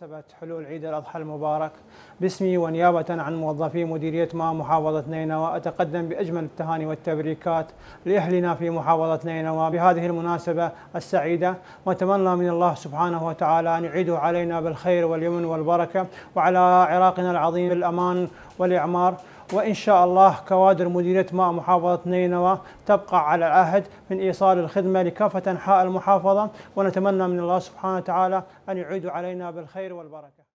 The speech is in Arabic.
بمناسبة حلول عيد الأضحى المبارك باسمي ونيابة عن موظفي مديرية ما محافظة نينوى أتقدم بأجمل التهاني والتبريكات لأهلنا في محافظة نينوى بهذه المناسبة السعيدة وأتمنى من الله سبحانه وتعالى أن يعيده علينا بالخير واليمن والبركة وعلى عراقنا العظيم بالأمان والإعمار وإن شاء الله كوادر مديرية ماء محافظة نينوى تبقى على العهد من إيصال الخدمة لكافة أنحاء المحافظة ونتمنى من الله سبحانه وتعالى أن يعيدوا علينا بالخير والبركة